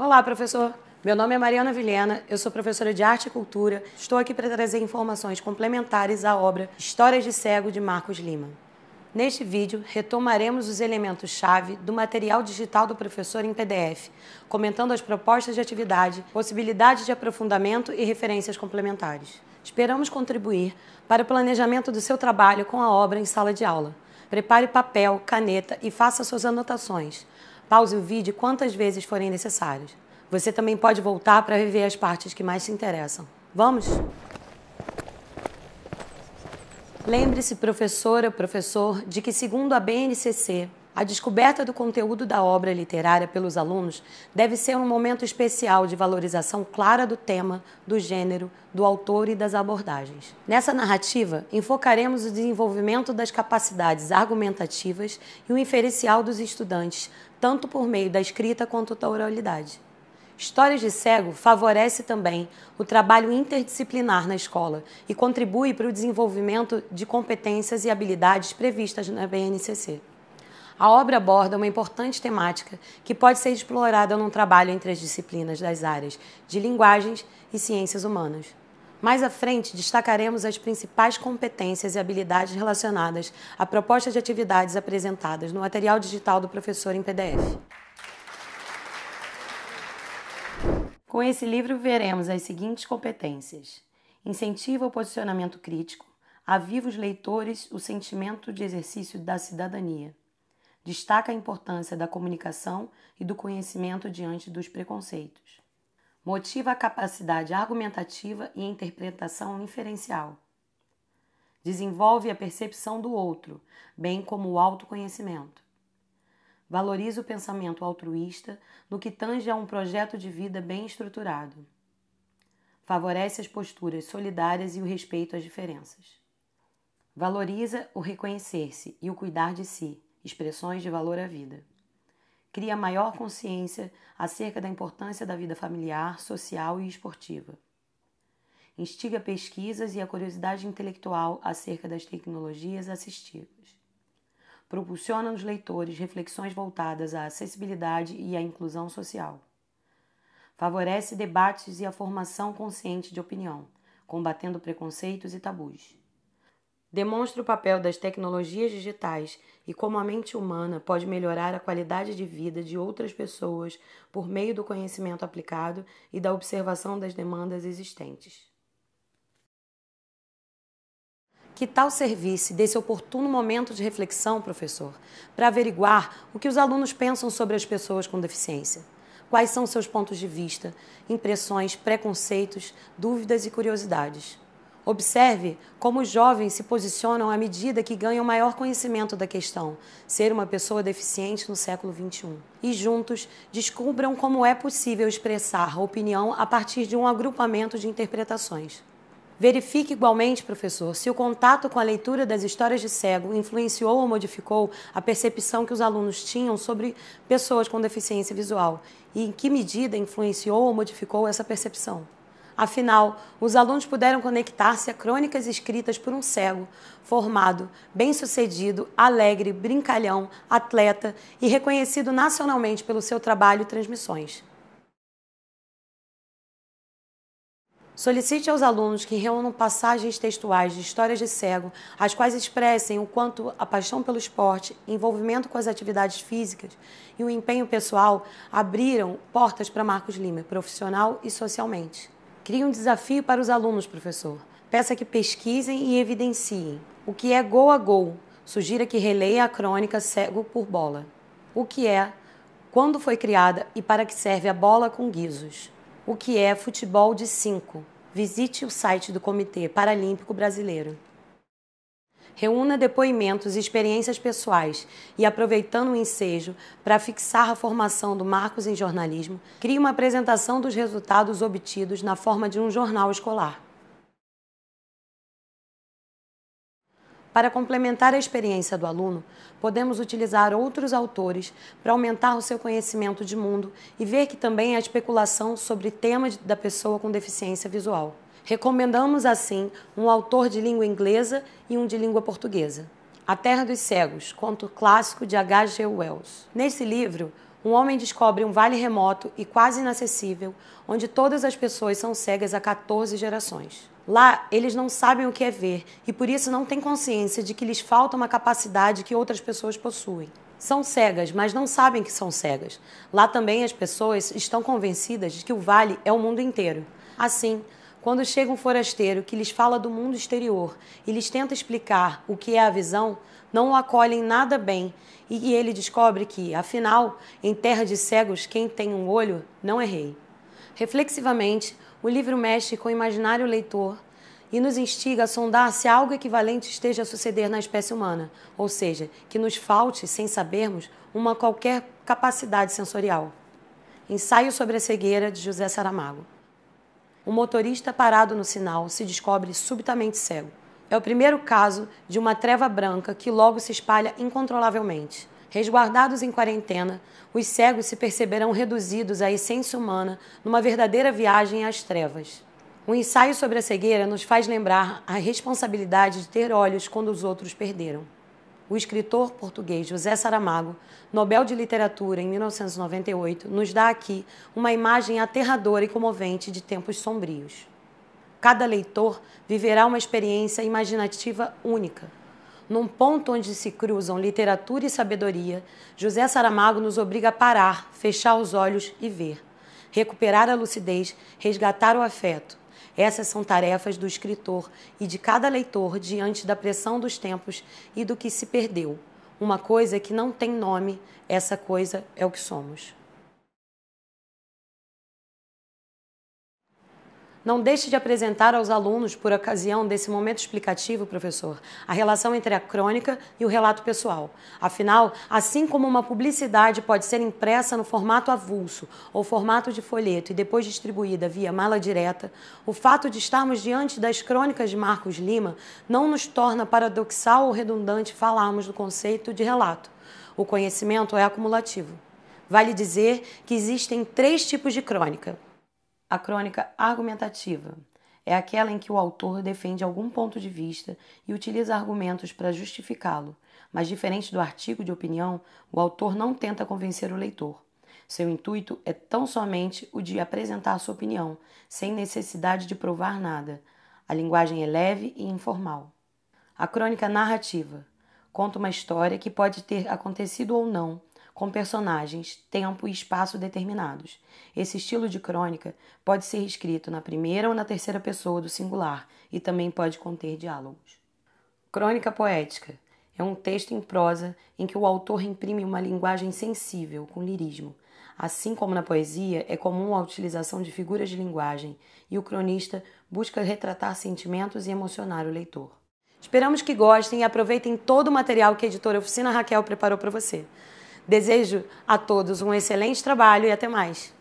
Olá, professor. Meu nome é Mariana Vilhena, eu sou professora de Arte e Cultura. Estou aqui para trazer informações complementares à obra Histórias de Cego de Marcos Lima. Neste vídeo, retomaremos os elementos-chave do material digital do professor em PDF, comentando as propostas de atividade, possibilidades de aprofundamento e referências complementares. Esperamos contribuir para o planejamento do seu trabalho com a obra em sala de aula. Prepare papel, caneta e faça suas anotações. Pause o vídeo quantas vezes forem necessárias. Você também pode voltar para rever as partes que mais te interessam. Vamos? Lembre-se, professora, professor, de que, segundo a BNCC, a descoberta do conteúdo da obra literária pelos alunos deve ser um momento especial de valorização clara do tema, do gênero, do autor e das abordagens. Nessa narrativa, enfocaremos o desenvolvimento das capacidades argumentativas e o inferencial dos estudantes, tanto por meio da escrita quanto da oralidade. Histórias de Cego favorece também o trabalho interdisciplinar na escola e contribui para o desenvolvimento de competências e habilidades previstas na BNCC. A obra aborda uma importante temática que pode ser explorada num trabalho entre as disciplinas das áreas de linguagens e ciências humanas. Mais à frente, destacaremos as principais competências e habilidades relacionadas à proposta de atividades apresentadas no material digital do professor em PDF. Com esse livro, veremos as seguintes competências: incentiva o posicionamento crítico, aviva os leitores o sentimento de exercício da cidadania destaca a importância da comunicação e do conhecimento diante dos preconceitos. Motiva a capacidade argumentativa e interpretação inferencial. Desenvolve a percepção do outro, bem como o autoconhecimento. Valoriza o pensamento altruísta no que tange a um projeto de vida bem estruturado. Favorece as posturas solidárias e o respeito às diferenças. Valoriza o reconhecer-se e o cuidar de si expressões de valor à vida. Cria maior consciência acerca da importância da vida familiar, social e esportiva. Instiga pesquisas e a curiosidade intelectual acerca das tecnologias assistivas. Propulsiona nos leitores reflexões voltadas à acessibilidade e à inclusão social. Favorece debates e a formação consciente de opinião, combatendo preconceitos e tabus Demonstra o papel das tecnologias digitais e como a mente humana pode melhorar a qualidade de vida de outras pessoas por meio do conhecimento aplicado e da observação das demandas existentes. Que tal servisse desse oportuno momento de reflexão, professor, para averiguar o que os alunos pensam sobre as pessoas com deficiência? Quais são seus pontos de vista, impressões, preconceitos, dúvidas e curiosidades? Observe como os jovens se posicionam à medida que ganham maior conhecimento da questão, ser uma pessoa deficiente no século XXI. E juntos, descubram como é possível expressar a opinião a partir de um agrupamento de interpretações. Verifique igualmente, professor, se o contato com a leitura das histórias de cego influenciou ou modificou a percepção que os alunos tinham sobre pessoas com deficiência visual e em que medida influenciou ou modificou essa percepção. Afinal, os alunos puderam conectar-se a crônicas escritas por um cego, formado, bem-sucedido, alegre, brincalhão, atleta e reconhecido nacionalmente pelo seu trabalho e transmissões. Solicite aos alunos que reúnam passagens textuais de histórias de cego, as quais expressem o quanto a paixão pelo esporte, envolvimento com as atividades físicas e o empenho pessoal abriram portas para Marcos Lima, profissional e socialmente. Crie um desafio para os alunos, professor. Peça que pesquisem e evidenciem. O que é gol a gol? Sugira que releia a crônica Cego por Bola. O que é? Quando foi criada e para que serve a bola com guizos? O que é futebol de cinco? Visite o site do Comitê Paralímpico Brasileiro reúna depoimentos e experiências pessoais e, aproveitando o ensejo para fixar a formação do Marcos em jornalismo, crie uma apresentação dos resultados obtidos na forma de um jornal escolar. Para complementar a experiência do aluno, podemos utilizar outros autores para aumentar o seu conhecimento de mundo e ver que também há especulação sobre temas da pessoa com deficiência visual recomendamos assim um autor de língua inglesa e um de língua portuguesa. A Terra dos Cegos, conto clássico de H.G. Wells. Nesse livro, um homem descobre um vale remoto e quase inacessível, onde todas as pessoas são cegas há 14 gerações. Lá, eles não sabem o que é ver e por isso não têm consciência de que lhes falta uma capacidade que outras pessoas possuem. São cegas, mas não sabem que são cegas. Lá também as pessoas estão convencidas de que o vale é o mundo inteiro. Assim, quando chega um forasteiro que lhes fala do mundo exterior e lhes tenta explicar o que é a visão, não o acolhem nada bem e ele descobre que, afinal, em terra de cegos, quem tem um olho não é rei. Reflexivamente, o livro mexe com o imaginário leitor e nos instiga a sondar se algo equivalente esteja a suceder na espécie humana, ou seja, que nos falte, sem sabermos, uma qualquer capacidade sensorial. Ensaio sobre a cegueira de José Saramago um motorista parado no sinal se descobre subitamente cego. É o primeiro caso de uma treva branca que logo se espalha incontrolavelmente. Resguardados em quarentena, os cegos se perceberão reduzidos à essência humana numa verdadeira viagem às trevas. O ensaio sobre a cegueira nos faz lembrar a responsabilidade de ter olhos quando os outros perderam o escritor português José Saramago, Nobel de Literatura em 1998, nos dá aqui uma imagem aterradora e comovente de tempos sombrios. Cada leitor viverá uma experiência imaginativa única. Num ponto onde se cruzam literatura e sabedoria, José Saramago nos obriga a parar, fechar os olhos e ver, recuperar a lucidez, resgatar o afeto, essas são tarefas do escritor e de cada leitor diante da pressão dos tempos e do que se perdeu. Uma coisa que não tem nome, essa coisa é o que somos. Não deixe de apresentar aos alunos, por ocasião desse momento explicativo, professor, a relação entre a crônica e o relato pessoal. Afinal, assim como uma publicidade pode ser impressa no formato avulso ou formato de folheto e depois distribuída via mala direta, o fato de estarmos diante das crônicas de Marcos Lima não nos torna paradoxal ou redundante falarmos do conceito de relato. O conhecimento é acumulativo. Vale dizer que existem três tipos de crônica a crônica argumentativa é aquela em que o autor defende algum ponto de vista e utiliza argumentos para justificá-lo, mas diferente do artigo de opinião, o autor não tenta convencer o leitor. Seu intuito é tão somente o de apresentar sua opinião, sem necessidade de provar nada. A linguagem é leve e informal. A crônica narrativa conta uma história que pode ter acontecido ou não, com personagens, tempo e espaço determinados. Esse estilo de crônica pode ser escrito na primeira ou na terceira pessoa do singular e também pode conter diálogos. Crônica poética é um texto em prosa em que o autor imprime uma linguagem sensível, com lirismo. Assim como na poesia, é comum a utilização de figuras de linguagem e o cronista busca retratar sentimentos e emocionar o leitor. Esperamos que gostem e aproveitem todo o material que a editora Oficina Raquel preparou para você. Desejo a todos um excelente trabalho e até mais.